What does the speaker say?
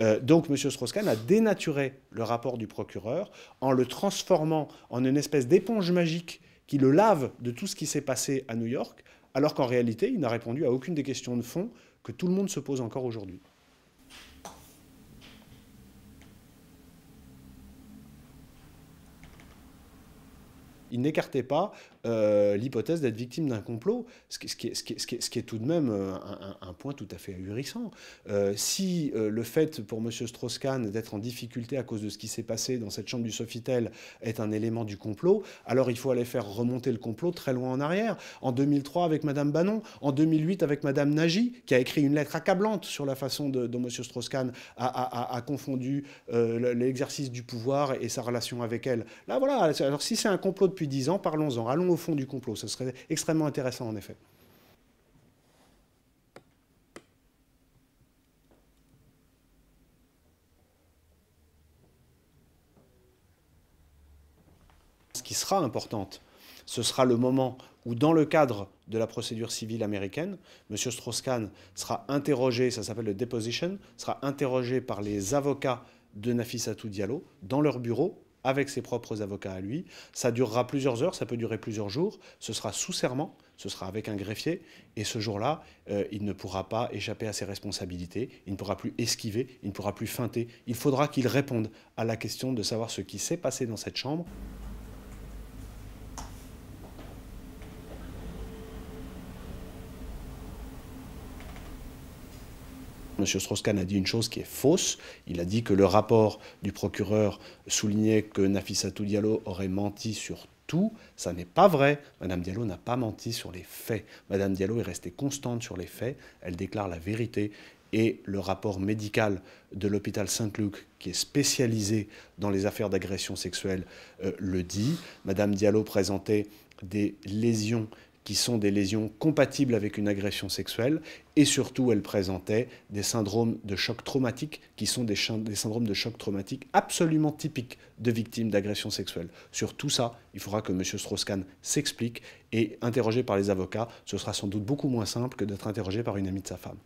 Euh, donc M. Strauss-Kahn a dénaturé le rapport du procureur en le transformant en une espèce d'éponge magique qui le lave de tout ce qui s'est passé à New York, alors qu'en réalité, il n'a répondu à aucune des questions de fond que tout le monde se pose encore aujourd'hui. il n'écartait pas euh, l'hypothèse d'être victime d'un complot, ce qui, est, tout de même euh, un, point tout à fait ahurissant. Euh, si le fait pour M. Strauss-Kahn d'être en difficulté à cause de ce qui s'est passé dans cette chambre du Sofitel est un élément du complot, alors il faut aller faire remonter le complot très loin en arrière. En 2003 avec Mme Bannon, en 2008 avec Mme Nagy, qui a écrit une lettre accablante sur la façon dont M. Strauss-Kahn a, a, confondu l'exercice du pouvoir et sa relation avec elle. Là voilà, alors si c'est un complot de depuis dix ans, parlons-en, allons au fond du complot, ce serait extrêmement intéressant en effet. Ce qui sera importante, ce sera le moment où, dans le cadre de la procédure civile américaine, M. Strauss-Kahn sera interrogé, ça s'appelle le deposition, sera interrogé par les avocats de Nafissatou Diallo dans leur bureau avec ses propres avocats à lui. Ça durera plusieurs heures, ça peut durer plusieurs jours. Ce sera sous serment, ce sera avec un greffier. Et ce jour-là, euh, il ne pourra pas échapper à ses responsabilités, il ne pourra plus esquiver, il ne pourra plus feinter. Il faudra qu'il réponde à la question de savoir ce qui s'est passé dans cette chambre. M. Strauss-Kahn a dit une chose qui est fausse. Il a dit que le rapport du procureur soulignait que Nafissatou Diallo aurait menti sur tout. Ça n'est pas vrai. Madame Diallo n'a pas menti sur les faits. Madame Diallo est restée constante sur les faits. Elle déclare la vérité et le rapport médical de l'hôpital Saint-Luc, qui est spécialisé dans les affaires d'agression sexuelle, euh, le dit. Madame Diallo présentait des lésions qui sont des lésions compatibles avec une agression sexuelle, et surtout elle présentait des syndromes de choc traumatique, qui sont des, syndromes de choc traumatique absolument typiques de victimes d'agressions sexuelles. Sur tout ça, il faudra que M. Strauss-Kahn s'explique, et interrogé par les avocats, ce sera sans doute beaucoup moins simple que d'être interrogé par une amie de sa femme.